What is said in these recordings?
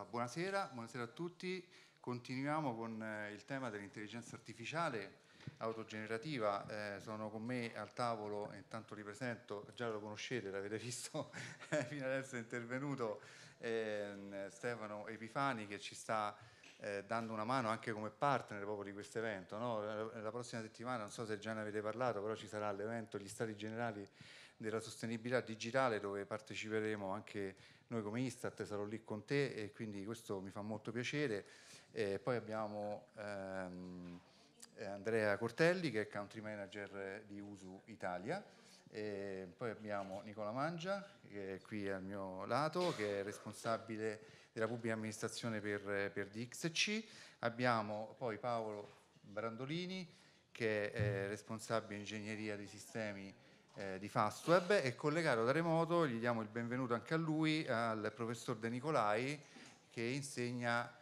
Allora, buonasera, buonasera, a tutti. Continuiamo con eh, il tema dell'intelligenza artificiale autogenerativa. Eh, sono con me al tavolo, intanto li presento, già lo conoscete, l'avete visto eh, fino adesso è intervenuto eh, Stefano Epifani che ci sta eh, dando una mano anche come partner proprio di questo evento. No? la prossima settimana, non so se già ne avete parlato, però ci sarà l'evento Gli Stati Generali della Sostenibilità Digitale dove parteciperemo anche noi come Istat sarò lì con te e quindi questo mi fa molto piacere. E poi abbiamo ehm, Andrea Cortelli che è Country Manager di Usu Italia. E poi abbiamo Nicola Mangia, che è qui al mio lato, che è responsabile della pubblica amministrazione per, per DXC. Abbiamo poi Paolo Brandolini, che è responsabile ingegneria dei sistemi eh, di Fastweb e collegato da remoto gli diamo il benvenuto anche a lui, al professor De Nicolai che insegna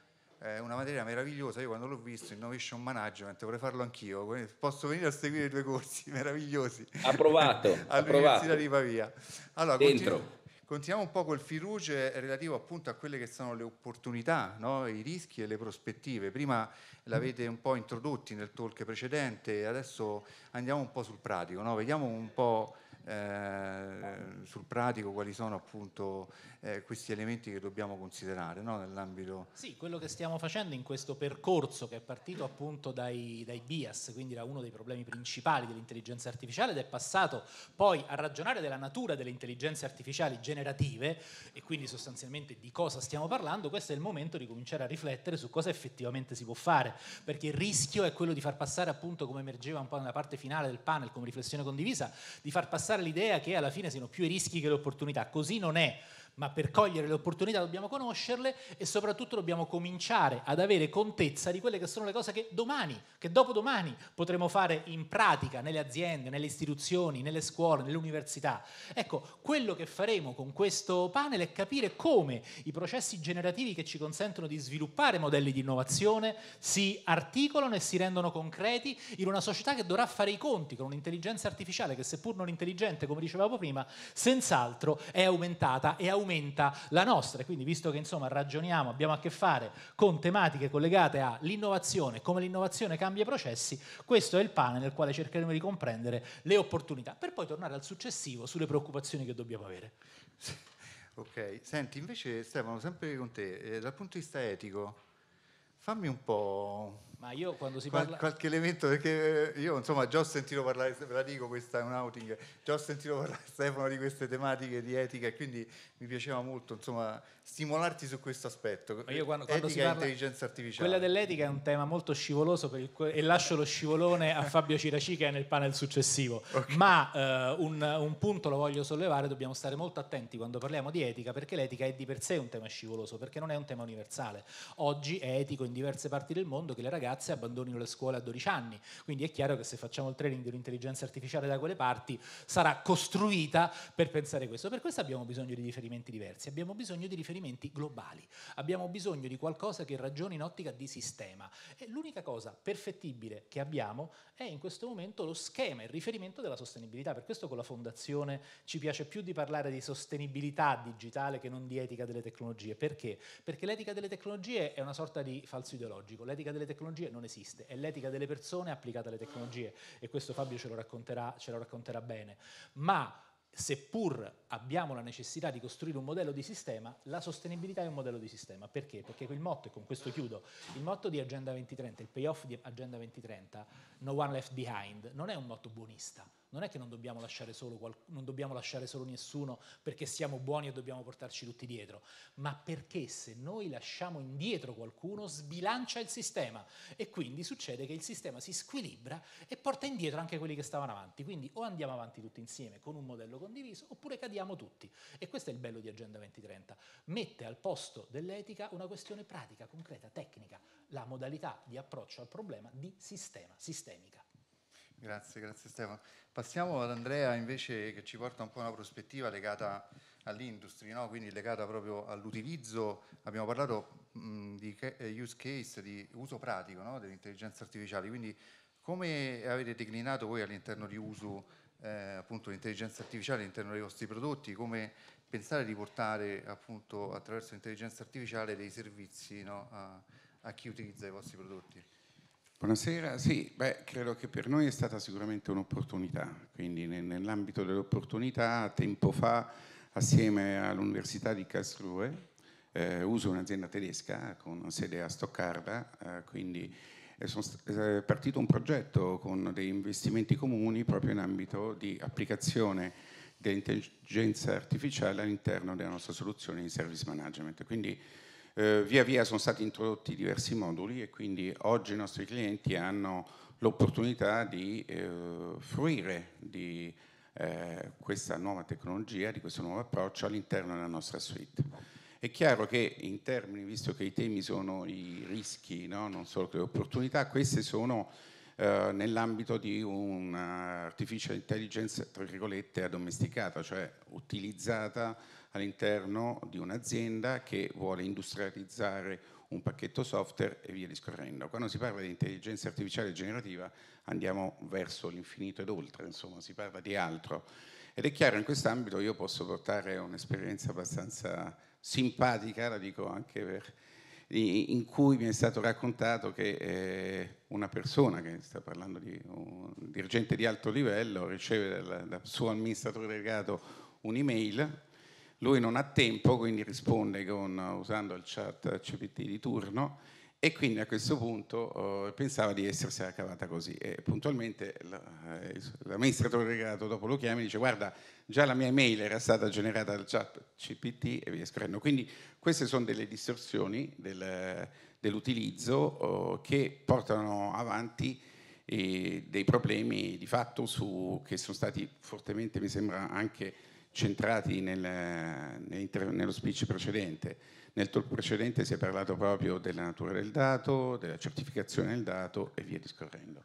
eh, una materia meravigliosa, io quando l'ho visto, Innovation Management, vorrei farlo anch'io, posso venire a seguire i tuoi corsi meravigliosi approvato, all'Università approvato. di Pavia. Allora, Dentro. Continu- Continuiamo un po' col firuge relativo appunto a quelle che sono le opportunità, no? i rischi e le prospettive. Prima l'avete un po' introdotti nel talk precedente, adesso andiamo un po' sul pratico, no? vediamo un po' eh, sul pratico quali sono appunto eh, questi elementi che dobbiamo considerare no? nell'ambito... Sì, quello che stiamo facendo in questo percorso che è partito appunto dai, dai bias, quindi da uno dei problemi principali dell'intelligenza artificiale ed è passato poi a ragionare della natura delle intelligenze artificiali generative e quindi sostanzialmente di cosa stiamo parlando, questo è il momento di cominciare a riflettere su cosa effettivamente si può fare, perché il rischio è quello di far passare appunto come emergeva un po' nella parte finale del panel come riflessione condivisa, di far passare passare l'idea che alla fine siano più i rischi che le opportunità, così non è ma per cogliere le opportunità dobbiamo conoscerle e soprattutto dobbiamo cominciare ad avere contezza di quelle che sono le cose che domani, che dopodomani potremo fare in pratica nelle aziende, nelle istituzioni, nelle scuole, nelle università. Ecco, quello che faremo con questo panel è capire come i processi generativi che ci consentono di sviluppare modelli di innovazione si articolano e si rendono concreti in una società che dovrà fare i conti con un'intelligenza artificiale che seppur non intelligente, come dicevamo prima, senz'altro è aumentata e aumentata aumenta la nostra. E quindi, visto che insomma ragioniamo, abbiamo a che fare con tematiche collegate all'innovazione, come l'innovazione cambia i processi, questo è il pane nel quale cercheremo di comprendere le opportunità, per poi tornare al successivo sulle preoccupazioni che dobbiamo avere. Ok, senti, invece Stefano, sempre con te, eh, dal punto di vista etico, fammi un po' Ma io quando si parla... Qual- qualche elemento, perché eh, io insomma già ho sentito parlare, ve la dico questa è un outing, già ho sentito parlare Stefano di queste tematiche di etica e quindi mi piaceva molto insomma stimolarti su questo aspetto. Ma io quando, quando etica e intelligenza artificiale. Quella dell'etica è un tema molto scivoloso que- e lascio lo scivolone a Fabio Ciraci che è nel panel successivo, okay. ma eh, un, un punto lo voglio sollevare, dobbiamo stare molto attenti quando parliamo di etica perché l'etica è di per sé un tema scivoloso, perché non è un tema universale. Oggi è etico in diverse parti del mondo che le ragazze ragazze abbandonino le scuole a 12 anni. Quindi è chiaro che se facciamo il training dell'intelligenza artificiale da quelle parti sarà costruita per pensare questo. Per questo abbiamo bisogno di riferimenti diversi, abbiamo bisogno di riferimenti globali, abbiamo bisogno di qualcosa che ragioni in ottica di sistema. E l'unica cosa perfettibile che abbiamo è in questo momento lo schema, il riferimento della sostenibilità. Per questo con la fondazione ci piace più di parlare di sostenibilità digitale che non di etica delle tecnologie. Perché? Perché l'etica delle tecnologie è una sorta di falso ideologico. L'etica delle tecnologie tecnologie non esiste, è l'etica delle persone applicata alle tecnologie e questo Fabio ce lo racconterà, ce lo racconterà bene. Ma seppur abbiamo la necessità di costruire un modello di sistema, la sostenibilità è un modello di sistema. Perché? Perché il motto, e con questo chiudo, il motto di Agenda 2030, il payoff di Agenda 2030, No One Left Behind, non è un motto buonista, non è che non dobbiamo lasciare solo, qual- non dobbiamo lasciare solo nessuno perché siamo buoni e dobbiamo portarci tutti dietro, ma perché se noi lasciamo indietro qualcuno sbilancia il sistema e quindi succede che il sistema si squilibra e porta indietro anche quelli che stavano avanti. Quindi o andiamo avanti tutti insieme con un modello condiviso oppure cadiamo tutti. E questo è il bello di Agenda 2030. Mette al posto dell'etica una questione pratica, concreta, tecnica, la modalità di approccio al problema di sistema, sistemica. Grazie, grazie Stefano. Passiamo ad Andrea invece che ci porta un po' una prospettiva legata all'industria, no? quindi legata proprio all'utilizzo, abbiamo parlato mh, di eh, use case, di uso pratico no? dell'intelligenza artificiale, quindi come avete declinato voi all'interno di uso eh, appunto l'intelligenza artificiale all'interno dei vostri prodotti, come pensare di portare appunto attraverso l'intelligenza artificiale dei servizi no? a, a chi utilizza i vostri prodotti? Buonasera, sì, beh, credo che per noi è stata sicuramente un'opportunità, quindi nell'ambito dell'opportunità tempo fa assieme all'Università di Karlsruhe, eh, uso un'azienda tedesca con sede a Stoccarda, eh, quindi eh, eh, è partito un progetto con dei investimenti comuni proprio in ambito di applicazione dell'intelligenza artificiale all'interno della nostra soluzione di service management. Quindi eh, via via sono stati introdotti diversi moduli e quindi oggi i nostri clienti hanno l'opportunità di eh, fruire di eh, questa nuova tecnologia, di questo nuovo approccio all'interno della nostra suite. È chiaro che in termini, visto che i temi sono i rischi, no? non solo le opportunità, queste sono eh, nell'ambito di un'artificial intelligence, tra virgolette, addomesticata, cioè utilizzata all'interno di un'azienda che vuole industrializzare un pacchetto software e via discorrendo. Quando si parla di intelligenza artificiale generativa andiamo verso l'infinito ed oltre, insomma si parla di altro. Ed è chiaro, in quest'ambito io posso portare un'esperienza abbastanza simpatica, la dico anche per in cui mi è stato raccontato che eh, una persona, che sta parlando di un dirigente di alto livello, riceve dal, dal suo amministratore delegato un'email lui non ha tempo, quindi risponde con, usando il chat CPT di turno e quindi a questo punto eh, pensava di essersi cavata così e puntualmente eh, l'amministratore delegato dopo lo chiama e dice guarda già la mia email era stata generata dal chat CPT e via scorrendo quindi queste sono delle distorsioni del, dell'utilizzo eh, che portano avanti eh, dei problemi di fatto su, che sono stati fortemente mi sembra anche centrati nel, nello speech precedente. Nel talk precedente si è parlato proprio della natura del dato, della certificazione del dato e via discorrendo.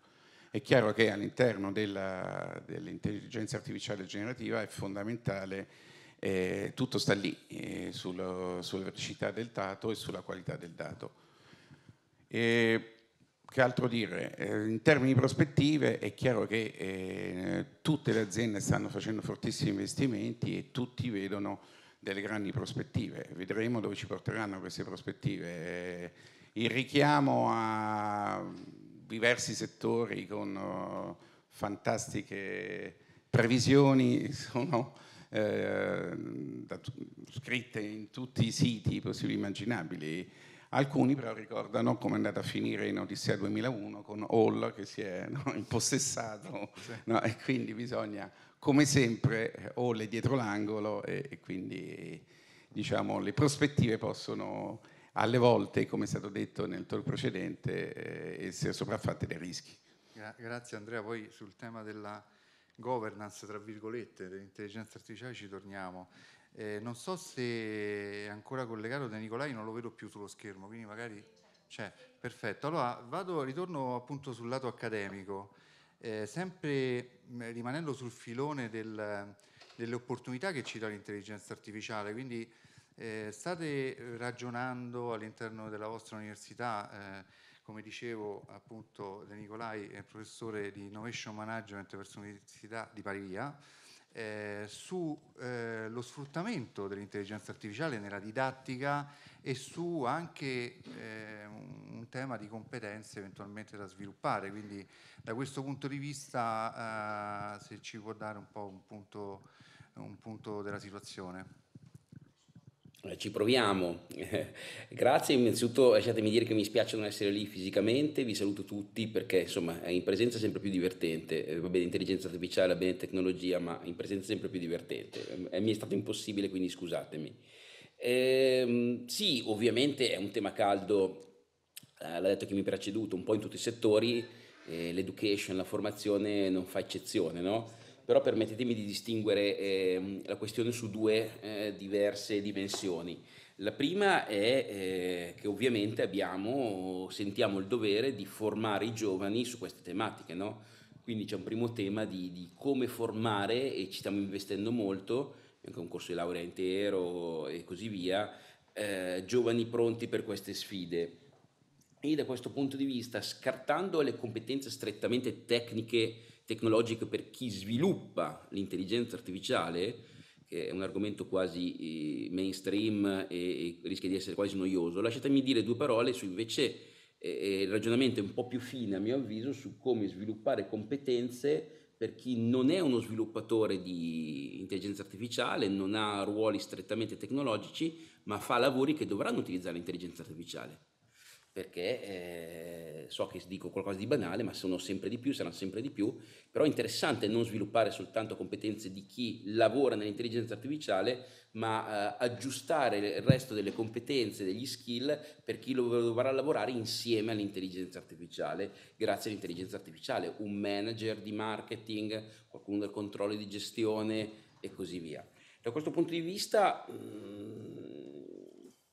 È chiaro che all'interno dell'intelligenza artificiale generativa è fondamentale, eh, tutto sta lì, eh, sullo, sulla velocità del dato e sulla qualità del dato. E che altro dire? Eh, in termini di prospettive è chiaro che eh, tutte le aziende stanno facendo fortissimi investimenti e tutti vedono delle grandi prospettive. Vedremo dove ci porteranno queste prospettive. Eh, il richiamo a diversi settori con oh, fantastiche previsioni sono scritte in tutti i siti possibili e immaginabili. Alcuni però ricordano come è andata a finire in Odissea 2001 con Hall che si è no, impossessato no, e quindi bisogna, come sempre, Hall è dietro l'angolo e, e quindi diciamo, le prospettive possono alle volte, come è stato detto nel tour precedente, eh, essere sopraffatte dai rischi. Gra- grazie Andrea, poi sul tema della governance, tra virgolette, dell'intelligenza artificiale ci torniamo. Eh, non so se è ancora collegato De Nicolai, non lo vedo più sullo schermo, quindi magari c'è. Perfetto, allora vado, ritorno appunto sul lato accademico, eh, sempre mm, rimanendo sul filone del, delle opportunità che ci dà l'intelligenza artificiale, quindi eh, state ragionando all'interno della vostra università, eh, come dicevo appunto De Nicolai è professore di Innovation Management presso l'Università di Pavia, eh, sullo eh, sfruttamento dell'intelligenza artificiale nella didattica e su anche eh, un tema di competenze eventualmente da sviluppare. Quindi da questo punto di vista eh, se ci può dare un po' un punto, un punto della situazione. Eh, ci proviamo. Grazie, innanzitutto lasciatemi dire che mi spiace non essere lì fisicamente, vi saluto tutti perché insomma in presenza è sempre più divertente, eh, va bene intelligenza artificiale, va bene tecnologia, ma in presenza è sempre più divertente, è, mi è stato impossibile quindi scusatemi. Ehm, sì, ovviamente è un tema caldo, eh, l'ha detto chi mi ha preceduto, un po' in tutti i settori, eh, l'education, la formazione non fa eccezione, no? però permettetemi di distinguere eh, la questione su due eh, diverse dimensioni. La prima è eh, che ovviamente abbiamo, sentiamo il dovere di formare i giovani su queste tematiche, no? quindi c'è un primo tema di, di, come formare e ci stiamo investendo molto, anche un corso di laurea intero e così via, eh, giovani pronti per queste sfide. E da questo punto di vista, scartando le competenze strettamente tecniche, tecnologiche per chi sviluppa l'intelligenza artificiale, che è un argomento quasi eh, mainstream e rischia di essere quasi noioso, lasciatemi dire due parole su invece eh, eh, il ragionamento un po' più fine, a mio avviso, su come sviluppare competenze per chi non è uno sviluppatore di intelligenza artificiale, non ha ruoli strettamente tecnologici, ma fa lavori che dovranno utilizzare l'intelligenza artificiale perché eh, so che dico qualcosa di banale, ma sono sempre di più, saranno sempre di più, però è interessante non sviluppare soltanto competenze di chi lavora nell'intelligenza artificiale, ma eh, aggiustare il resto delle competenze, degli skill per chi lo dovrà lavorare insieme all'intelligenza artificiale, grazie all'intelligenza artificiale, un manager di marketing, qualcuno del controllo di gestione e così via. Da questo punto di vista... Mh, mm,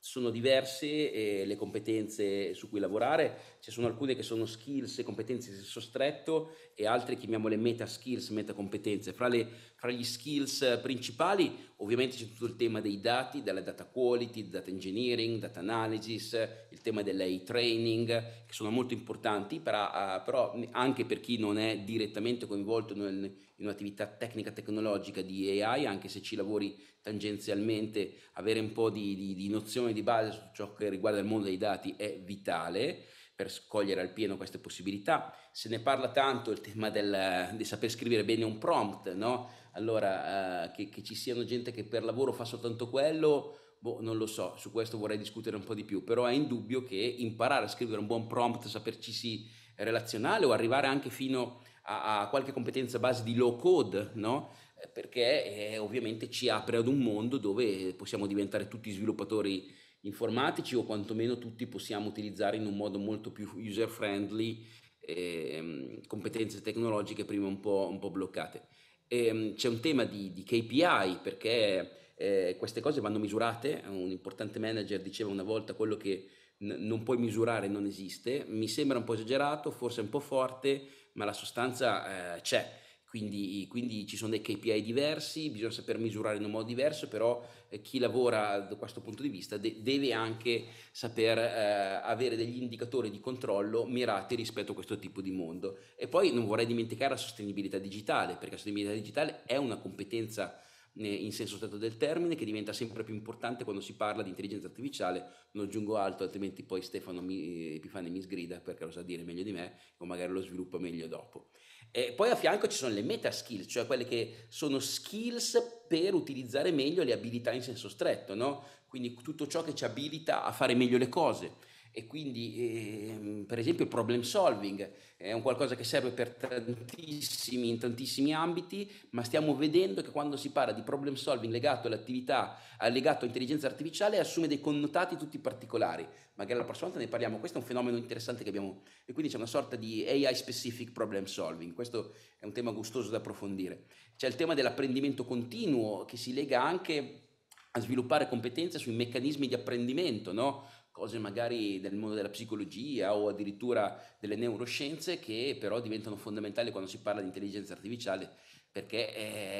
sono diverse eh, le competenze su cui lavorare, ci sono alcune che sono skills e competenze di senso stretto e altre chiamiamole meta skills, meta competenze. Fra, le, fra gli skills principali ovviamente c'è tutto il tema dei dati, della data quality, data engineering, data analysis, il tema dell'AI training, che sono molto importanti, però, eh, però anche per chi non è direttamente coinvolto nel, in un'attività tecnica tecnologica di AI, anche se ci lavori tangenzialmente, avere un po' di, di, di nozione di base su ciò che riguarda il mondo dei dati è vitale per scogliere al pieno queste possibilità. Se ne parla tanto il tema del, di saper scrivere bene un prompt, no? Allora, eh, che, che, ci siano gente che per lavoro fa soltanto quello, boh, non lo so, su questo vorrei discutere un po' di più, però è indubbio che imparare a scrivere un buon prompt, saperci relazionale o arrivare anche fino a ha, ha qualche competenza a base di low code, no? perché eh, ovviamente ci apre ad un mondo dove possiamo diventare tutti sviluppatori informatici o quantomeno tutti possiamo utilizzare in un modo molto più user friendly eh, competenze tecnologiche prima un po', un po bloccate. E, ehm, c'è un tema di, di KPI perché eh, queste cose vanno misurate, un importante manager diceva una volta quello che n- non puoi misurare non esiste, mi sembra un po' esagerato, forse un po' forte, ma la sostanza eh, c'è. Quindi, quindi, ci sono dei KPI diversi, bisogna saper misurare in un modo diverso, però eh, chi lavora da questo punto di vista de- deve anche saper eh, avere degli indicatori di controllo mirati rispetto a questo tipo di mondo. E poi non vorrei dimenticare la sostenibilità digitale, perché la sostenibilità digitale è una competenza eh, in senso stretto del termine, che diventa sempre più importante quando si parla di intelligenza artificiale. Non aggiungo altro, altrimenti poi Stefano mi, eh, Epifane mi sgrida perché lo sa dire meglio di me o magari lo sviluppo meglio dopo. E poi a fianco ci sono le meta skills, cioè quelle che sono skills per utilizzare meglio le abilità in senso stretto, no? quindi tutto ciò che ci abilita a fare meglio le cose e quindi ehm, per esempio il problem solving è un qualcosa che serve per tantissimi, in tantissimi ambiti, ma stiamo vedendo che quando si parla di problem solving legato all'attività, legato all'intelligenza artificiale, assume dei connotati tutti particolari. Magari la prossima volta ne parliamo, questo è un fenomeno interessante che abbiamo, e quindi c'è una sorta di AI specific problem solving, questo è un tema gustoso da approfondire. C'è il tema dell'apprendimento continuo che si lega anche a sviluppare competenze sui meccanismi di apprendimento, no? cose magari del mondo della psicologia o addirittura delle neuroscienze che però diventano fondamentali quando si parla di intelligenza artificiale perché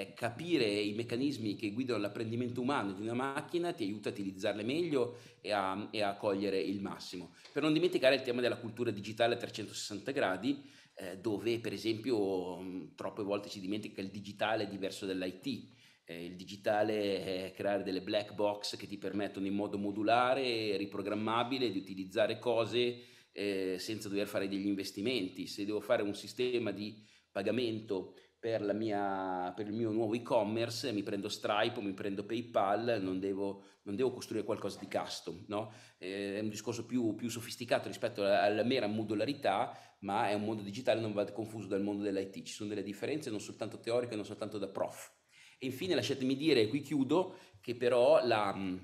eh, capire i meccanismi che guidano l'apprendimento umano di una macchina ti aiuta a utilizzarle meglio e a, e a cogliere il massimo. Per non dimenticare il tema della cultura digitale a 360 gradi, eh, dove per esempio mh, troppe volte si dimentica che il digitale è diverso dall'IT eh, il digitale è creare delle black box che ti permettono in modo modulare e riprogrammabile di utilizzare cose eh, senza dover fare degli investimenti. Se devo fare un sistema di pagamento per, mia, per il mio nuovo e-commerce, mi prendo Stripe o mi prendo PayPal, non devo, non devo costruire qualcosa di custom. No? Eh, è un discorso più, più sofisticato rispetto alla, alla, mera modularità, ma è un mondo digitale, non va confuso dal mondo dell'IT. Ci sono delle differenze non soltanto teoriche, non soltanto da prof e infine lasciatemi dire, qui chiudo, che però la, mm,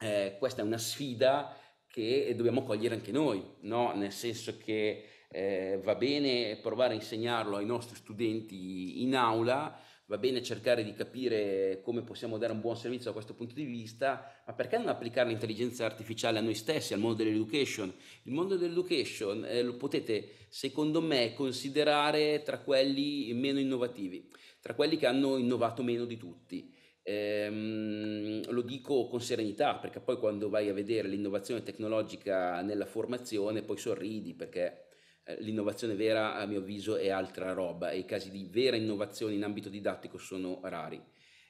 eh, questa è una sfida che dobbiamo cogliere anche noi, no? nel senso che eh, va bene provare a insegnarlo ai nostri studenti in aula, va bene cercare di capire come possiamo dare un buon servizio da questo punto di vista, ma perché non applicare l'intelligenza artificiale a noi stessi, al mondo dell'education? Il mondo dell'education eh, lo potete, secondo me, considerare tra quelli meno innovativi, tra quelli che hanno innovato meno di tutti. Ehm, lo dico con serenità perché poi quando vai a vedere l'innovazione tecnologica nella formazione poi sorridi perché eh, l'innovazione vera a mio avviso è altra roba e i casi di vera innovazione in ambito didattico sono rari.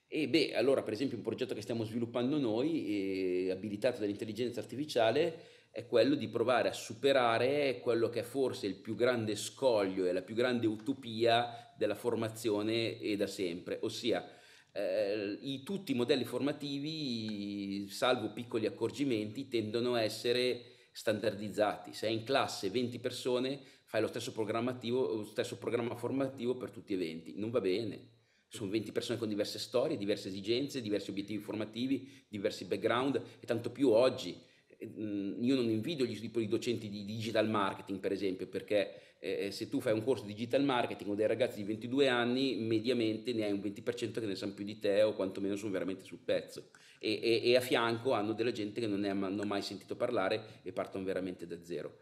E beh, allora per esempio un progetto che stiamo sviluppando noi, eh, abilitato dall'intelligenza artificiale, è quello di provare a superare quello che è forse il più grande scoglio e la più grande utopia della formazione e da sempre, ossia eh, i, tutti i modelli formativi, salvo piccoli accorgimenti, tendono a essere standardizzati. Se hai in classe 20 persone, fai lo stesso programma, lo stesso programma formativo per tutti e 20. Non va bene. Sono 20 persone con diverse storie, diverse esigenze, diversi obiettivi formativi, diversi background e tanto più oggi. Ehm, io non invidio gli, i docenti di digital marketing, per esempio, perché eh, eh, se tu fai un corso di digital marketing con dei ragazzi di 22 anni, mediamente ne hai un 20% che ne sanno più di te o quantomeno sono veramente sul pezzo. E, e, e a fianco hanno della gente che non ne hanno mai sentito parlare e partono veramente da zero.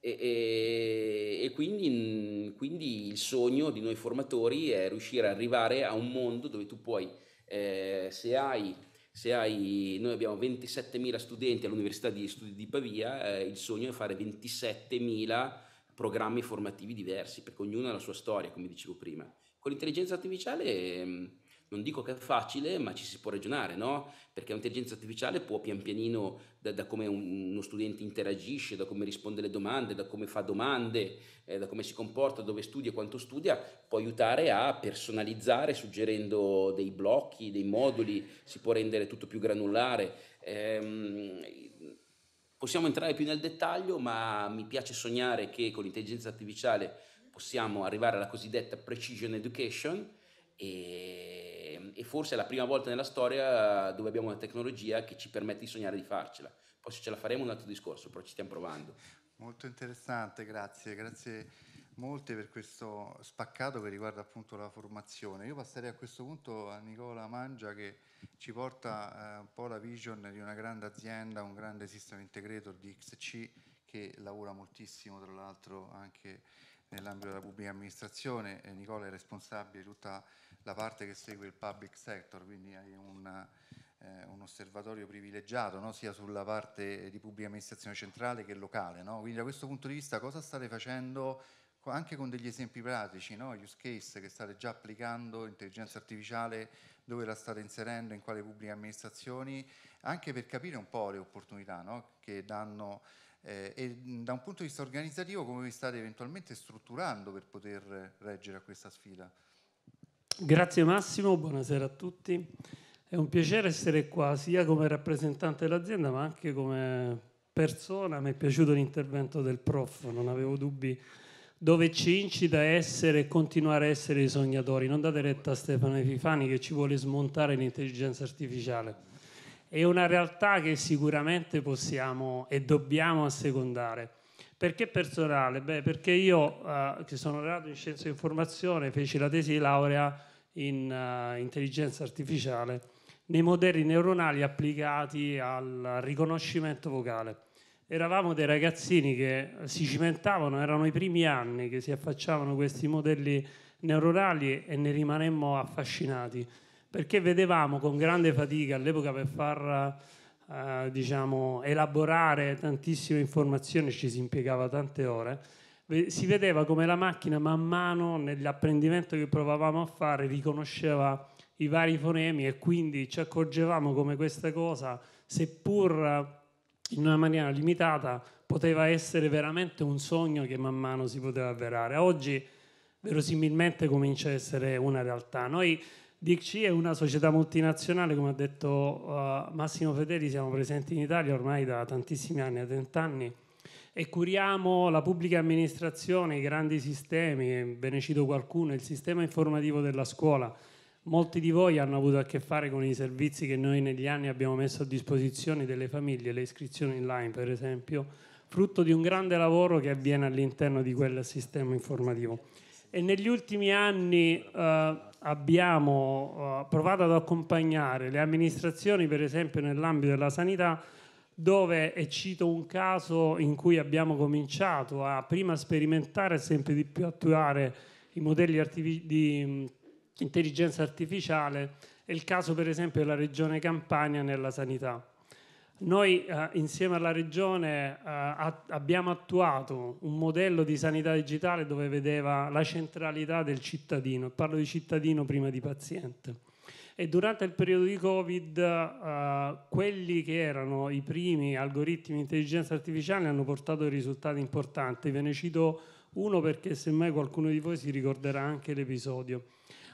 E, e, e quindi, mm, quindi, il sogno di noi formatori è riuscire ad arrivare a un mondo dove tu puoi, eh, se hai, se hai, noi abbiamo 27.000 studenti all'Università di Studi di Pavia, eh, il sogno è fare 27.000 programmi formativi diversi, perché ognuno ha la sua storia, come dicevo prima. Con l'intelligenza artificiale mm, non dico che è facile, ma ci si può ragionare, no? Perché l'intelligenza artificiale può pian pianino, da, da come un, uno studente interagisce, da come risponde alle domande, da come fa domande, eh, da come si comporta, dove studia, quanto studia, può aiutare a personalizzare suggerendo dei blocchi, dei moduli, si può rendere tutto più granulare. Ehm, Possiamo entrare più nel dettaglio, ma mi piace sognare che con l'intelligenza artificiale possiamo arrivare alla cosiddetta precision education e, e forse è la prima volta nella storia dove abbiamo una tecnologia che ci permette di sognare di farcela. Poi se ce la faremo è un altro discorso, però ci stiamo provando. Molto interessante, grazie, grazie molte per questo spaccato che riguarda appunto la formazione. Io passerei a questo punto a Nicola Mangia che ci porta eh, un po' la vision di una grande azienda, un grande system integrator di XC che lavora moltissimo tra l'altro anche nell'ambito della pubblica amministrazione. E Nicola è responsabile di tutta la parte che segue il public sector, quindi hai una, eh, un osservatorio privilegiato no? sia sulla parte di pubblica amministrazione centrale che locale. No? Quindi da questo punto di vista cosa state facendo? anche con degli esempi pratici, no? use case che state già applicando, intelligenza artificiale, dove la state inserendo, in quale pubbliche amministrazioni, anche per capire un po' le opportunità no? che danno eh, e da un punto di vista organizzativo come vi state eventualmente strutturando per poter reggere a questa sfida. Grazie Massimo, buonasera a tutti. È un piacere essere qua sia come rappresentante dell'azienda ma anche come persona. Mi è piaciuto l'intervento del prof, non avevo dubbi dove ci incita a essere e continuare a essere i sognatori. Non date retta a Stefano Epifani che ci vuole smontare l'intelligenza artificiale. È una realtà che sicuramente possiamo e dobbiamo assecondare. Perché personale? Beh, perché io, eh, che sono laureato in scienze e informazione, feci la tesi di laurea in eh, intelligenza artificiale nei modelli neuronali applicati al riconoscimento vocale eravamo dei ragazzini che si cimentavano, erano i primi anni che si affacciavano questi modelli neurorali e ne rimanemmo affascinati perché vedevamo con grande fatica all'epoca per far eh, diciamo, elaborare tantissime informazioni ci si impiegava tante ore si vedeva come la macchina man mano nell'apprendimento che provavamo a fare riconosceva i vari fonemi e quindi ci accorgevamo come questa cosa seppur in una maniera limitata poteva essere veramente un sogno che man mano si poteva avverare. Oggi verosimilmente comincia a essere una realtà. Noi DXC è una società multinazionale, come ha detto uh, Massimo Fedeli, siamo presenti in Italia ormai da tantissimi anni, da vent'anni, e curiamo la pubblica amministrazione, i grandi sistemi, ve ne cito qualcuno, il sistema informativo della scuola, Molti di voi hanno avuto a che fare con i servizi che noi negli anni abbiamo messo a disposizione delle famiglie, le iscrizioni online per esempio, frutto di un grande lavoro che avviene all'interno di quel sistema informativo. E negli ultimi anni eh, abbiamo eh, provato ad accompagnare le amministrazioni, per esempio nell'ambito della sanità, dove, e cito un caso in cui abbiamo cominciato a prima sperimentare e sempre di più attuare i modelli di intelligenza artificiale è il caso per esempio della regione Campania nella sanità. Noi eh, insieme alla regione eh, a- abbiamo attuato un modello di sanità digitale dove vedeva la centralità del cittadino, parlo di cittadino prima di paziente. E durante il periodo di Covid eh, quelli che erano i primi algoritmi di intelligenza artificiale hanno portato risultati importanti. Ve ne cito uno perché semmai qualcuno di voi si ricorderà anche l'episodio.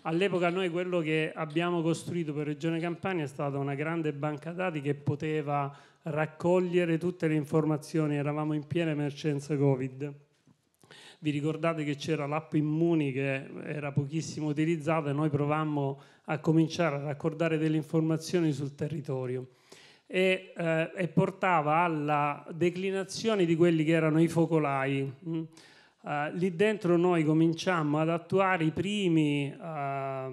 All'epoca noi quello che abbiamo costruito per Regione Campania è stata una grande banca dati che poteva raccogliere tutte le informazioni, eravamo in piena emergenza Covid. Vi ricordate che c'era l'app Immuni che era pochissimo utilizzata e noi provammo a cominciare a raccordare delle informazioni sul territorio. E, eh, e, portava alla declinazione di quelli che erano i focolai. Mm. Uh, lì dentro noi cominciamo ad attuare i primi, uh,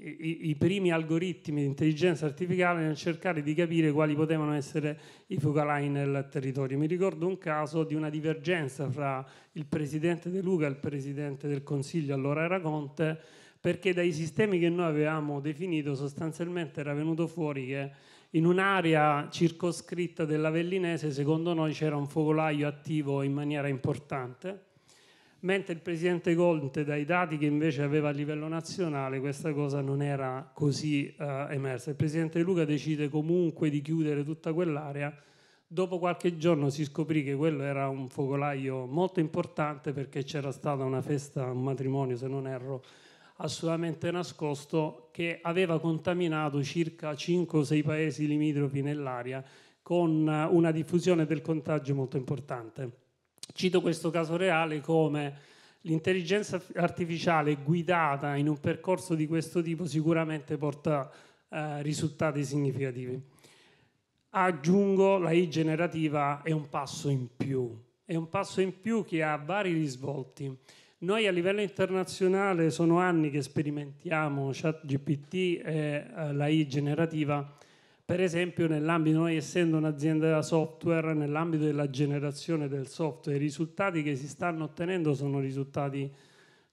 i, i primi, algoritmi di intelligenza artificiale nel cercare di capire quali potevano essere i focalai nel territorio. Mi ricordo un caso di una divergenza fra il presidente De Luca e il presidente del Consiglio, allora era Conte, perché dai sistemi che noi avevamo definito sostanzialmente era venuto fuori che in un'area circoscritta dell'Avellinese secondo noi c'era un focolaio attivo in maniera importante mentre il presidente Conte dai dati che invece aveva a livello nazionale questa cosa non era così eh, emersa. Il presidente Luca decide comunque di chiudere tutta quell'area, dopo qualche giorno si scoprì che quello era un focolaio molto importante perché c'era stata una festa, un matrimonio se non erro, assolutamente nascosto che aveva contaminato circa 5 o 6 paesi limitrofi nell'area con eh, una diffusione del contagio molto importante. Cito questo caso reale come l'intelligenza artificiale guidata in un percorso di questo tipo sicuramente porta eh, risultati significativi. Aggiungo, la I generativa è un passo in più, è un passo in più che ha vari risvolti. Noi a livello internazionale sono anni che sperimentiamo ChatGPT e eh, la I generativa per esempio, nell'ambito, noi essendo un'azienda da software, nell'ambito della generazione del software, i risultati che si stanno ottenendo sono risultati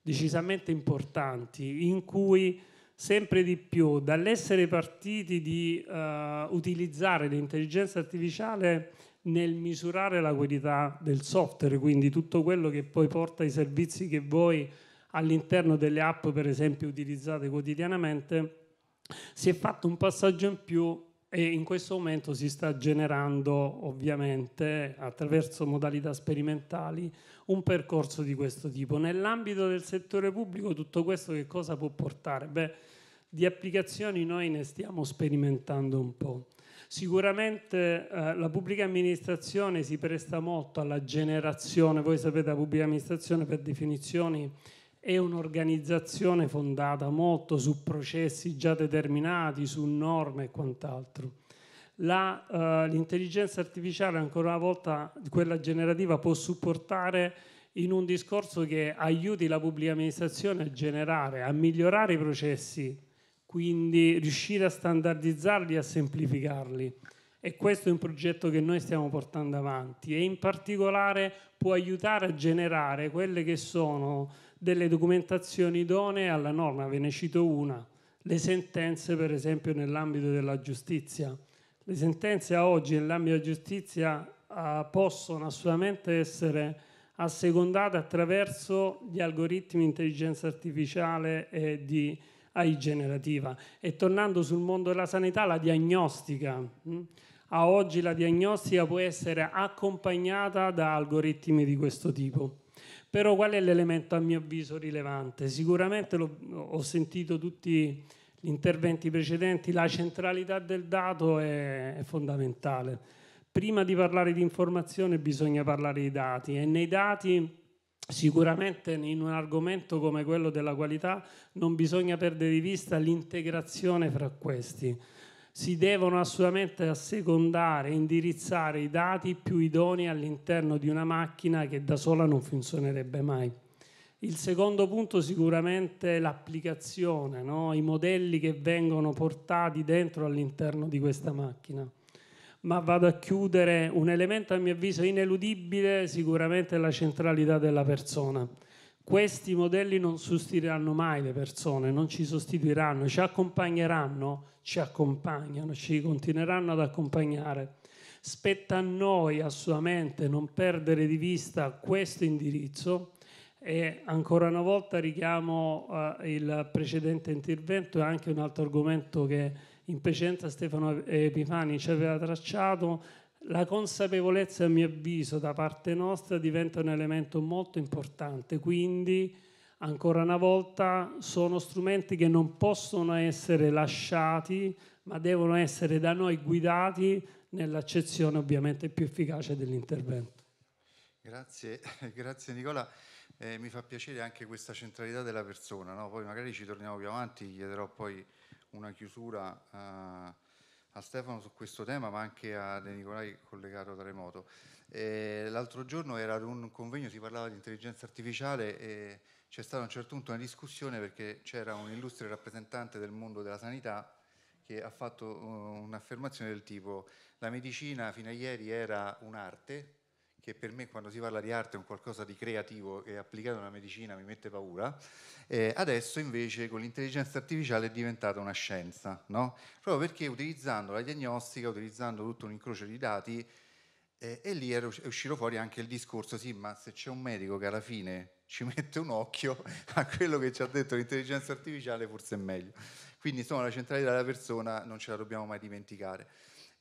decisamente importanti, in cui sempre di più dall'essere partiti di uh, utilizzare l'intelligenza artificiale nel misurare la qualità del software, quindi tutto quello che poi porta i servizi che voi all'interno delle app, per esempio, utilizzate quotidianamente, si è fatto un passaggio in più e in questo momento si sta generando, ovviamente, attraverso modalità sperimentali, un percorso di questo tipo. Nell'ambito del settore pubblico tutto questo che cosa può portare? Beh, di applicazioni noi ne stiamo sperimentando un po'. Sicuramente eh, la pubblica amministrazione si presta molto alla generazione, voi sapete la pubblica amministrazione per definizioni è un'organizzazione fondata molto su processi già determinati, su norme e quant'altro. Eh, l'intelligenza uh, artificiale, ancora una volta, quella generativa, può supportare in un discorso che aiuti la pubblica amministrazione a generare, a migliorare i processi, quindi riuscire a standardizzarli, a semplificarli. E questo è un progetto che noi stiamo portando avanti e in particolare può aiutare a generare quelle che sono delle documentazioni idonee alla norma, ve ne cito una, le sentenze per esempio nell'ambito della giustizia. Le sentenze a oggi nell'ambito della giustizia ah, possono assolutamente essere assecondate attraverso gli algoritmi di intelligenza artificiale e di AI generativa. E tornando sul mondo della sanità, la diagnostica. Mm? A oggi la diagnostica può essere accompagnata da algoritmi di questo tipo. Però qual è l'elemento a mio avviso rilevante? Sicuramente lo, ho sentito tutti gli interventi precedenti, la centralità del dato è, è fondamentale. Prima di parlare di informazione bisogna parlare di dati e nei dati sicuramente in un argomento come quello della qualità non bisogna perdere di vista l'integrazione fra questi si devono assolutamente assecondare e indirizzare i dati più idonei all'interno di una macchina che da sola non funzionerebbe mai. Il secondo punto sicuramente è l'applicazione, no? i modelli che vengono portati dentro all'interno di questa macchina. Ma vado a chiudere un elemento a mio avviso ineludibile, sicuramente la centralità della persona questi modelli non sostituiranno mai le persone, non ci sostituiranno, ci accompagneranno, ci accompagnano, ci continueranno ad accompagnare. Spetta a noi assolutamente non perdere di vista questo indirizzo e ancora una volta richiamo eh, il precedente intervento e anche un altro argomento che in precedenza Stefano Epifani ci aveva tracciato, la consapevolezza, a mio avviso, da parte nostra diventa un elemento molto importante, quindi ancora una volta sono strumenti che non possono essere lasciati, ma devono essere da noi guidati nell'accezione ovviamente più efficace dell'intervento. Grazie, grazie Nicola. Eh, mi fa piacere anche questa centralità della persona, no? poi magari ci torniamo più avanti, chiederò poi una chiusura. Eh, a Stefano su questo tema, ma anche a De Nicolai collegato da remoto. Eh, l'altro giorno era ad un convegno, si parlava di intelligenza artificiale e c'è stata a un certo punto una discussione perché c'era un illustre rappresentante del mondo della sanità che ha fatto eh, un'affermazione del tipo la medicina fino a ieri era un'arte che per me quando si parla di arte è un qualcosa di creativo e applicato alla medicina mi mette paura, eh, adesso invece con l'intelligenza artificiale è diventata una scienza, no? proprio perché utilizzando la diagnostica, utilizzando tutto un incrocio di dati, eh, e lì è uscito fuori anche il discorso, sì, ma se c'è un medico che alla fine ci mette un occhio a quello che ci ha detto l'intelligenza artificiale, forse è meglio. Quindi insomma la centralità della persona non ce la dobbiamo mai dimenticare.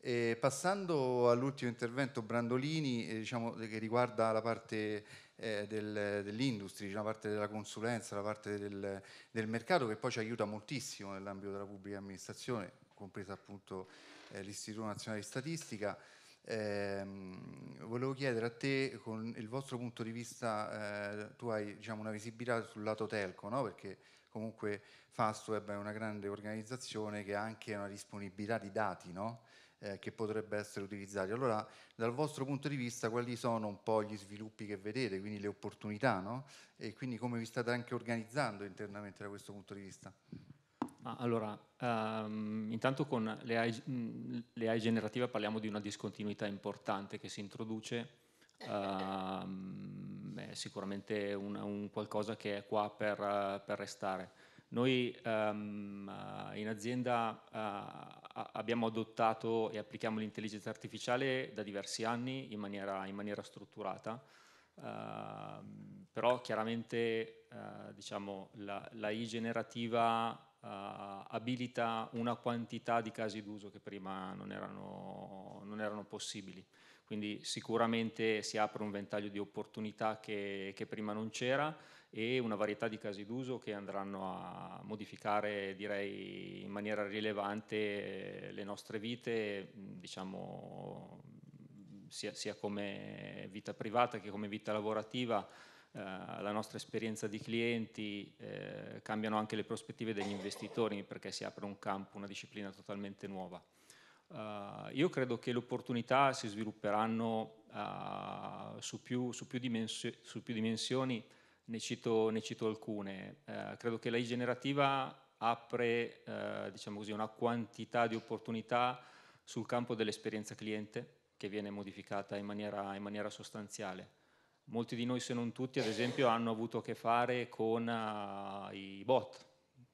Eh, passando all'ultimo intervento, Brandolini, eh, diciamo, eh, che riguarda la parte eh, del, dell'industria, diciamo, la parte della consulenza, la parte del, del, mercato, che poi ci aiuta moltissimo nell'ambito della pubblica amministrazione, compresa appunto eh, l'Istituto Nazionale di Statistica. Ehm, volevo chiedere a te, con il vostro punto di vista, eh, tu hai diciamo, una visibilità sul lato telco, no? perché comunque Fastweb è una grande organizzazione che ha anche una disponibilità di dati, no? eh, che potrebbe essere utilizzato. Allora, dal vostro punto di vista, quali sono un po' gli sviluppi che vedete, quindi le opportunità, no? e quindi come vi state anche organizzando internamente da questo punto di vista? allora, um, intanto con le AI mm, generative parliamo di una discontinuità importante che si introduce, uh, ehm, è sicuramente un, un, qualcosa che è qua per, per restare. Noi um, in azienda uh, abbiamo adottato e applichiamo l'intelligenza artificiale da diversi anni in maniera, in maniera strutturata, uh, però chiaramente uh, diciamo, la, la I generativa Uh, abilita una quantità di casi d'uso che prima non erano, non erano, possibili. Quindi sicuramente si apre un ventaglio di opportunità che, che prima non c'era e una varietà di casi d'uso che andranno a modificare direi in maniera rilevante eh, le nostre vite, diciamo sia, sia come vita privata che come vita lavorativa, eh, la nostra esperienza di clienti, eh, cambiano anche le prospettive degli investitori perché si apre un campo, una disciplina totalmente nuova. Eh, io credo che le opportunità si svilupperanno uh, su, più, su, più su, più, dimensioni, ne cito, ne cito alcune. Uh, credo che l'AI generativa apre diciamo così, una quantità di opportunità sul campo dell'esperienza cliente che viene modificata in maniera, in maniera, sostanziale. Molti di noi, se non tutti, ad esempio, hanno avuto a che fare con i bot,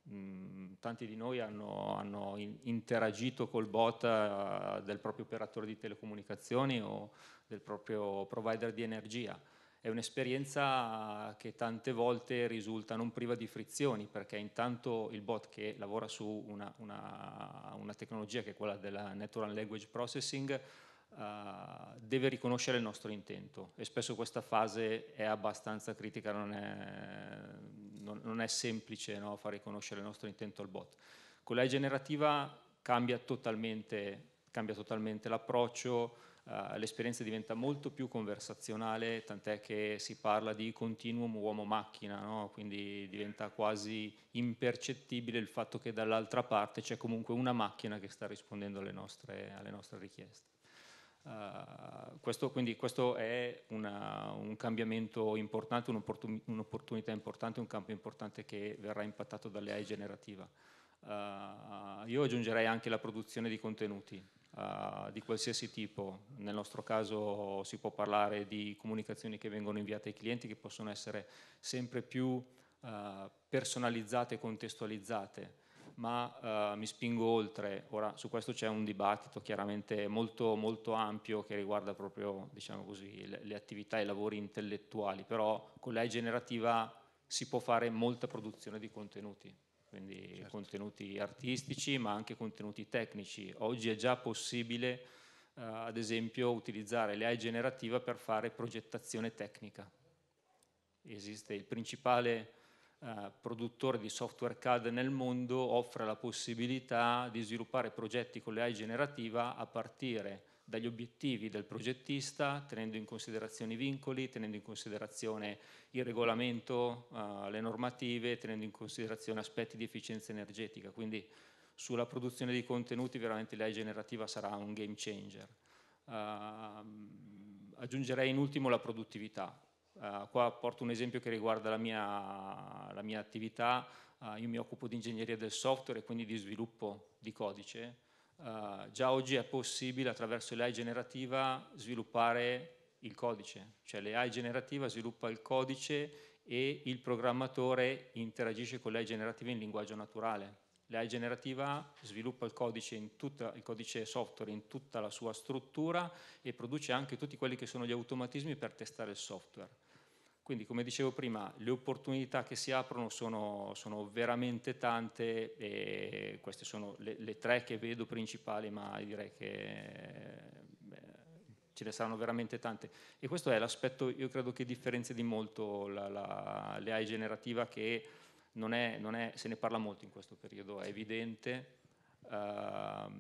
mh, tanti di noi hanno, hanno in, interagito col bot eh, del proprio operatore di telecomunicazioni o del proprio provider di energia. È un'esperienza che tante volte risulta non priva di frizioni, perché intanto il bot che lavora su una, una, una tecnologia che è quella della Natural Language Processing Uh, deve riconoscere il nostro intento e spesso questa fase è abbastanza critica, non è, non, non è semplice no, far riconoscere il nostro intento al bot. Con l'AI generativa cambia totalmente, totalmente l'approccio, eh, l'esperienza diventa molto più conversazionale, tant'è che si parla di continuum uomo-macchina, no? quindi diventa quasi impercettibile il fatto che dall'altra parte c'è comunque una macchina che sta rispondendo alle nostre, alle nostre richieste. Eh, questo, quindi questo è una, un cambiamento importante, un'opportunità, importante, un campo importante che verrà impattato dall'AI generativa. Uh, io aggiungerei anche la produzione di contenuti uh, di qualsiasi tipo, nel nostro caso si può parlare di comunicazioni che vengono inviate ai clienti che possono essere sempre più personalizzate e contestualizzate, ma eh, mi spingo oltre. Ora su questo c'è un dibattito chiaramente molto, molto ampio che riguarda proprio diciamo così, le, le, attività e i lavori intellettuali, però con l'AI generativa si può fare molta produzione di contenuti, quindi certo. contenuti artistici ma anche contenuti tecnici. Oggi è già possibile eh, ad esempio utilizzare l'AI generativa per fare progettazione tecnica. Esiste il principale eh, produttore di software CAD nel mondo offre la possibilità di sviluppare progetti con l'AI generativa a partire dagli obiettivi del progettista, tenendo in considerazione i vincoli, tenendo in considerazione il regolamento, eh, le normative, tenendo in considerazione aspetti di efficienza energetica. Quindi sulla produzione di contenuti veramente l'AI generativa sarà un game changer. Uh, aggiungerei in ultimo la produttività. Uh, qua porto un esempio che riguarda la mia, la mia attività, uh, io mi occupo di ingegneria del software e quindi di sviluppo di codice. Uh, già oggi è possibile attraverso l'AI generativa sviluppare il codice, cioè l'AI generativa sviluppa il codice e il programmatore interagisce con l'AI generativa in linguaggio naturale. L'AI generativa sviluppa il codice, tutta, il codice software in tutta la sua struttura e produce anche tutti quelli che sono gli automatismi per testare il software quindi come dicevo prima, le opportunità che si aprono sono, sono veramente tante e queste sono le, le, tre che vedo principali, ma direi che beh, ce ne saranno veramente tante. E questo è l'aspetto, io credo che differenzia di molto l'AI generativa che non è, non è, se ne parla molto in questo periodo, è evidente, uh,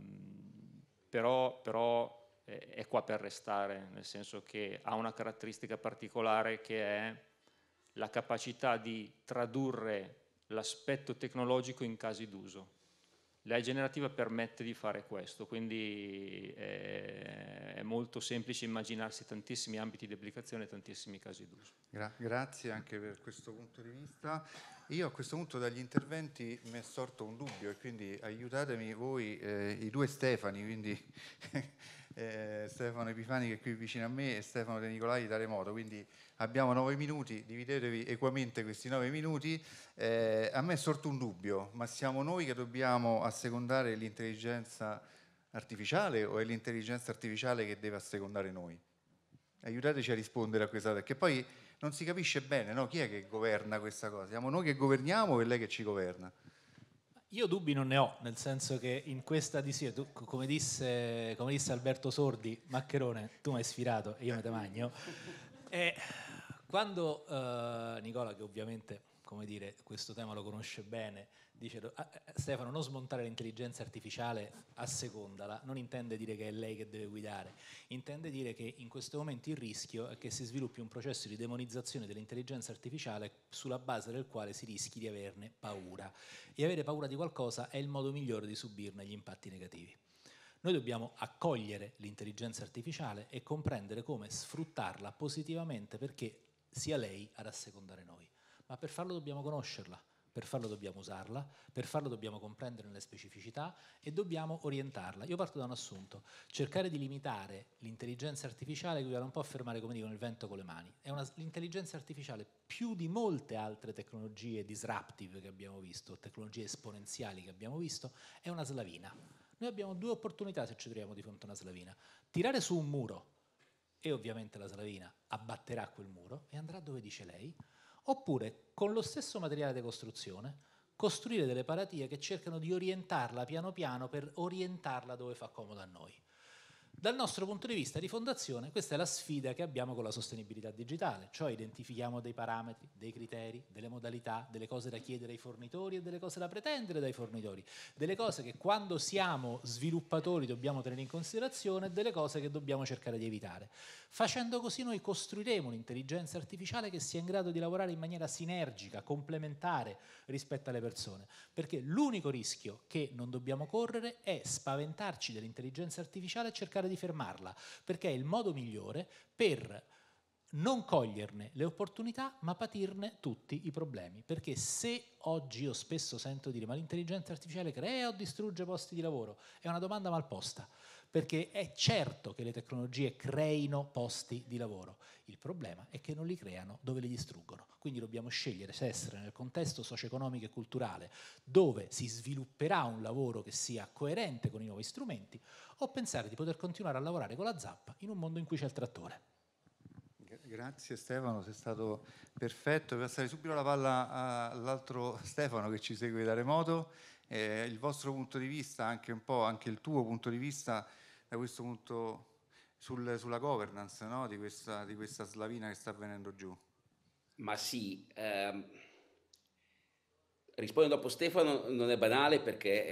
però, però è qua per restare, nel senso che ha una caratteristica particolare che è la capacità di tradurre l'aspetto tecnologico in casi d'uso. L'AI generativa permette di fare questo, quindi è molto semplice immaginarsi tantissimi ambiti di applicazione e tantissimi casi d'uso. Gra grazie anche per questo punto di vista. Io a questo punto dagli interventi mi è sorto un dubbio e quindi aiutatemi voi, eh, i due Stefani, quindi eh, Stefano Epifani che è qui vicino a me e Stefano De Nicolai da remoto, quindi abbiamo nove minuti, dividetevi equamente questi nove minuti. Eh, a me è sorto un dubbio, ma siamo noi che dobbiamo assecondare l'intelligenza artificiale o è l'intelligenza artificiale che deve assecondare noi? Aiutateci a rispondere a questa, domanda, perché poi non si capisce bene no? chi è che governa questa cosa. Siamo noi che governiamo o è lei che ci governa. Io dubbi non ne ho, nel senso che in questa DC, tu, come, disse, come, disse, Alberto Sordi, Maccherone, tu mi hai sfirato e io me te magno. E quando eh, Nicola, che ovviamente dire, questo tema lo conosce bene, Dice ah, eh, Stefano, non smontare l'intelligenza artificiale assecondala non intende dire che è lei che deve guidare, intende dire che in questo momento il rischio è che si sviluppi un processo di demonizzazione dell'intelligenza artificiale sulla base del quale si rischi di averne paura. E avere paura di qualcosa è il modo migliore di subirne gli impatti negativi. Noi dobbiamo accogliere l'intelligenza artificiale e comprendere come sfruttarla positivamente perché sia lei ad assecondare noi. Ma per farlo dobbiamo conoscerla per farlo dobbiamo usarla, per farlo dobbiamo comprendere le specificità e dobbiamo orientarla. Io parto da un assunto, cercare di limitare l'intelligenza artificiale che un po' a fermare come dicono il vento con le mani. Una, l'intelligenza artificiale più di molte altre tecnologie disruptive che abbiamo visto, tecnologie esponenziali che abbiamo visto, è una slavina. Noi abbiamo due opportunità se ci troviamo di fronte a una slavina. Tirare su un muro e ovviamente la slavina abbatterà quel muro e andrà dove dice lei oppure con lo stesso materiale di costruzione costruire delle paratie che cercano di orientarla piano piano per orientarla dove fa comodo a noi. Dal nostro punto di vista di fondazione, questa è la sfida che abbiamo con la sostenibilità digitale, cioè identifichiamo dei parametri, dei criteri, delle modalità, delle cose da chiedere ai fornitori e delle cose da pretendere dai fornitori, delle cose che quando siamo sviluppatori dobbiamo tenere in considerazione e delle cose che dobbiamo cercare di evitare. Facendo così noi costruiremo un'intelligenza artificiale che sia in grado di lavorare in maniera sinergica, complementare rispetto alle persone, perché l'unico rischio che non dobbiamo correre è spaventarci dell'intelligenza artificiale e cercare cercare di fermarla, perché è il modo migliore per non coglierne le opportunità, ma patirne tutti i problemi. Perché se oggi io spesso sento dire ma l'intelligenza artificiale crea o distrugge posti di lavoro, è una domanda mal posta perché è certo che le tecnologie creino posti di lavoro. Il problema è che non li creano dove li distruggono. Quindi dobbiamo scegliere se essere nel contesto socio-economico e culturale dove si svilupperà un lavoro che sia coerente con i nuovi strumenti o pensare di poter continuare a lavorare con la zappa in un mondo in cui c'è il trattore. Grazie Stefano, sei stato perfetto. passare subito la palla all'altro Stefano che ci segue da remoto eh, il vostro punto di vista, anche un po' anche il tuo punto di vista da questo punto sul, sulla governance no? di, questa, di, questa, slavina che sta venendo giù. Ma sì, ehm, rispondo dopo Stefano, non è banale perché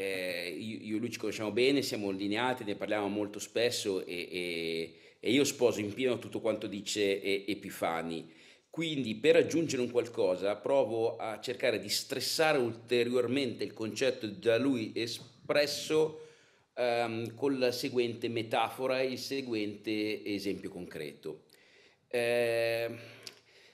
eh, io, e lui ci conosciamo bene, siamo allineati, ne parliamo molto spesso e, e, e io sposo in pieno tutto quanto dice Epifani quindi per aggiungere un qualcosa provo a cercare di stressare ulteriormente il concetto da lui espresso ehm, con la seguente metafora e il seguente esempio concreto. Eh,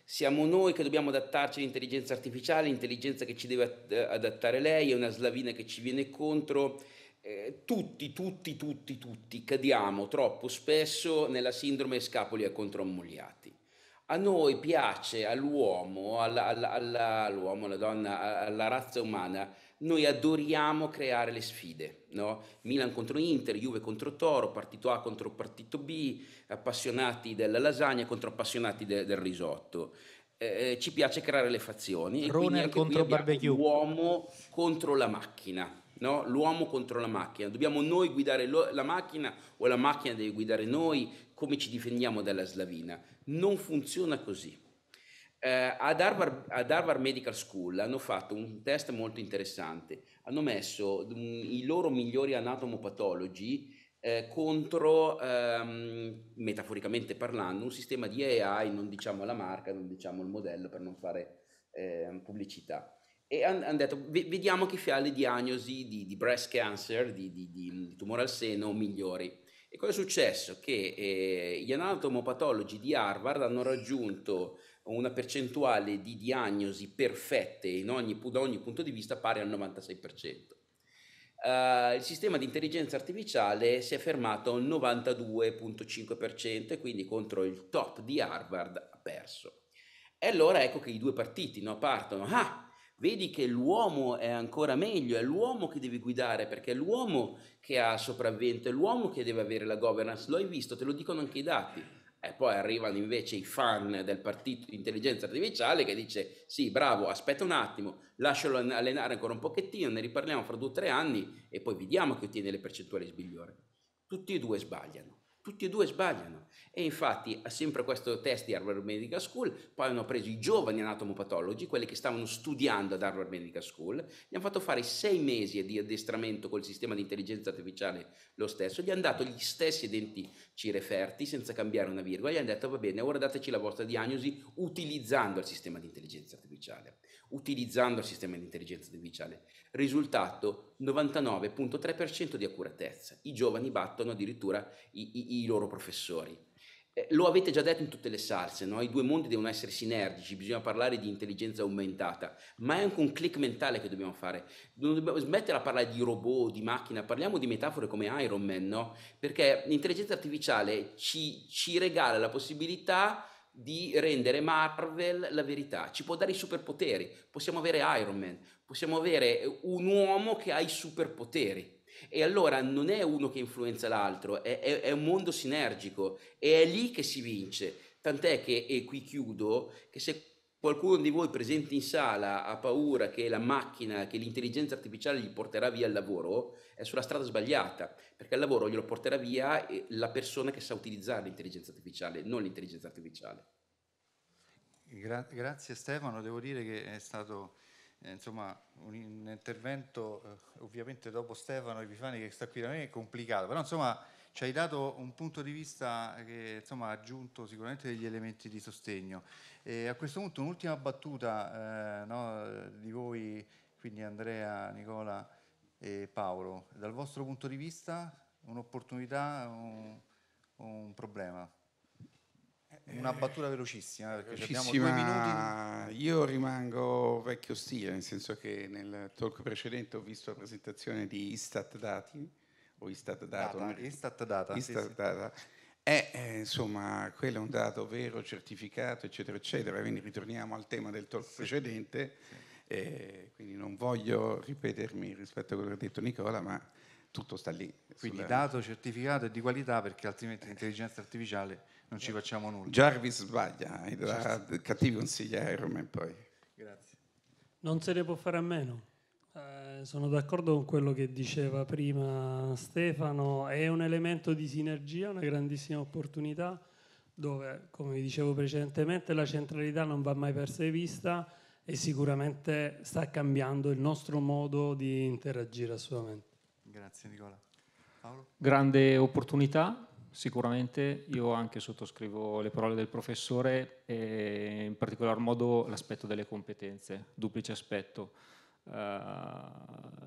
siamo noi che dobbiamo adattarci all'intelligenza artificiale, l'intelligenza che ci deve adattare lei, è una slavina che ci viene contro. Eh, tutti, tutti, tutti, tutti cadiamo troppo spesso nella sindrome scapoli a contrommogliati a noi piace, all'uomo, alla, alla, alla, all'uomo, alla donna, alla razza umana, noi adoriamo creare le sfide, no? Milan contro Inter, Juve contro Toro, partito A contro partito B, appassionati della lasagna contro appassionati de, del risotto. Eh, eh ci piace creare le fazioni. Runner contro barbecue. L'uomo contro la macchina. No? L'uomo contro la macchina, dobbiamo noi guidare lo, la macchina o la macchina deve guidare noi, come ci difendiamo dalla slavina. Non funziona così. Eh, ad, Harvard, ad, Harvard, Medical School hanno fatto un test molto interessante. Hanno messo mh, mm, i loro migliori anatomopatologi eh, contro, ehm, metaforicamente parlando, un sistema di AI, non diciamo la marca, non diciamo il modello per non fare eh, pubblicità. E hanno han detto, vediamo chi fa le diagnosi di, di breast cancer, di, di, di tumore al seno migliori e cosa è successo? Che eh, gli anatomopatologi di Harvard hanno raggiunto una percentuale di diagnosi perfette ogni, da ogni punto di vista pari al 96%. Uh, eh, il sistema di intelligenza artificiale si è fermato al 92.5% e quindi contro il top di Harvard ha perso. E allora ecco che i due partiti no, partono. Ah, Vedi che l'uomo è ancora meglio, è l'uomo che deve guidare perché è l'uomo che ha sopravvento, è l'uomo che deve avere la governance, lo hai visto, te lo dicono anche i dati. E poi arrivano invece i fan del partito di intelligenza artificiale che dice sì, bravo, aspetta un attimo, lascialo allenare ancora un pochettino, ne riparliamo fra due o tre anni e poi vediamo chi ottiene le percentuali sbigliore. Tutti e due sbagliano. Tutti e due sbagliano. E infatti, sempre questo test di Harvard Medical School, poi hanno preso i giovani anatomopatologi, quelli che stavano studiando ad Harvard Medical School, gli hanno fatto fare sei mesi di addestramento col sistema di intelligenza artificiale lo stesso, gli hanno dato gli stessi denti cireferti senza cambiare una virgola, gli hanno detto va bene, ora dateci la vostra diagnosi utilizzando il sistema di intelligenza artificiale utilizzando il sistema di intelligenza artificiale. Risultato 99.3% di accuratezza. I giovani battono addirittura i, i, i loro professori. Eh, lo avete già detto in tutte le salse, no? i due mondi devono essere sinergici, bisogna parlare di intelligenza aumentata, ma è anche un click mentale che dobbiamo fare. Non dobbiamo smettere a parlare di robot, di macchina, parliamo di metafore come Iron Man, no? perché l'intelligenza artificiale ci, ci regala la possibilità di rendere Marvel la verità, ci può dare i superpoteri, possiamo avere Iron Man, possiamo avere un uomo che ha i superpoteri. E allora non è uno che influenza l'altro, è, è, è un mondo sinergico e è lì che si vince. Tant'è che, e qui chiudo, che se Qualcuno di voi presente in sala ha paura che la macchina, che l'intelligenza artificiale gli porterà via il lavoro, è sulla strada sbagliata, perché il lavoro glielo porterà via eh, la persona che sa utilizzare l'intelligenza artificiale, non l'intelligenza artificiale. Gra- grazie Stefano, devo dire che è stato eh, insomma, un, un intervento eh, ovviamente dopo Stefano Epifani che sta qui da me è complicato, però insomma ci hai dato un punto di vista che insomma, ha aggiunto sicuramente degli elementi di sostegno. E a questo punto un'ultima battuta eh, no, di voi, quindi Andrea, Nicola e Paolo. Dal vostro punto di vista un'opportunità o un, un problema? Eh, Una battuta velocissima, eh, perché velocissima, abbiamo due minuti. Io rimango vecchio stile, nel senso che nel talk precedente ho visto la presentazione di Istat Dati, o Istat Data. data Istat Data. Istat data. Sì. E, eh, insomma, quello è un dato vero, certificato, eccetera, eccetera. Quindi ritorniamo al tema del talk precedente. Eh, quindi non voglio ripetermi rispetto a quello che ha detto Nicola, ma tutto sta lì. Quindi sulla... dato, certificato e di qualità perché altrimenti l'intelligenza artificiale non ci eh, facciamo nulla. Jarvis sbaglia, è da certo. cattivo consigliere Iron poi. Grazie. Non se ne può fare a meno. Eh, sono d'accordo con quello che diceva prima Stefano, è un elemento di sinergia, una grandissima opportunità dove, come vi dicevo precedentemente, la centralità non va mai persa di vista e sicuramente sta cambiando il nostro modo di interagire assolutamente. Grazie Nicola. Paolo? Grande opportunità, sicuramente io anche sottoscrivo le parole del professore e in particolar modo l'aspetto delle competenze, duplice aspetto eh,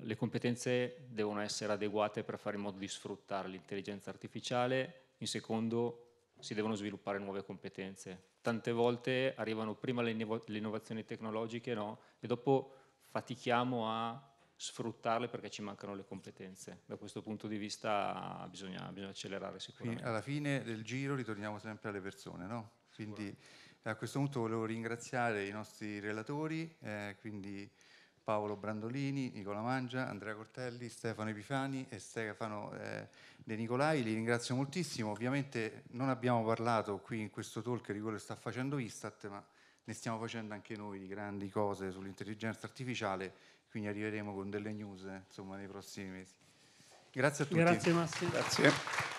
le competenze devono essere adeguate per fare in modo di sfruttare l'intelligenza artificiale, in secondo si devono sviluppare nuove competenze. Tante volte arrivano prima le, innovazioni tecnologiche no? e dopo fatichiamo a sfruttarle perché ci mancano le competenze. Da questo punto di vista bisogna, bisogna accelerare sicuramente. Alla fine del giro ritorniamo sempre alle persone, no? Quindi a questo punto volevo ringraziare i nostri relatori, eh, quindi Paolo Brandolini, Nicola Mangia, Andrea Cortelli, Stefano Epifani e Stefano eh, De Nicolai. Li ringrazio moltissimo. Ovviamente non abbiamo parlato qui in questo talk di quello che sta facendo Istat, ma ne stiamo facendo anche noi di grandi cose sull'intelligenza artificiale, quindi arriveremo con delle news eh, insomma, nei prossimi mesi. Grazie a tutti. Grazie Massimo. Grazie.